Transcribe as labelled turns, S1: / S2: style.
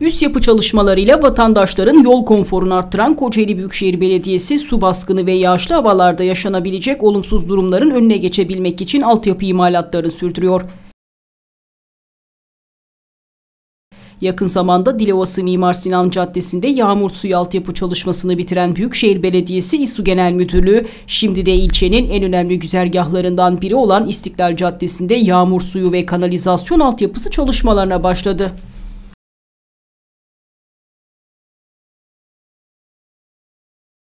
S1: Üst yapı çalışmalarıyla vatandaşların yol konforunu arttıran Kocaeli Büyükşehir Belediyesi su baskını ve yağışlı havalarda yaşanabilecek olumsuz durumların önüne geçebilmek için altyapı imalatlarını sürdürüyor. Yakın zamanda Dilovası Mimar Sinan Caddesi'nde yağmur suyu altyapı çalışmasını bitiren Büyükşehir Belediyesi İSU Genel Müdürlüğü, şimdi de ilçenin en önemli güzergahlarından biri olan İstiklal Caddesi'nde yağmur suyu ve kanalizasyon altyapısı çalışmalarına
S2: başladı.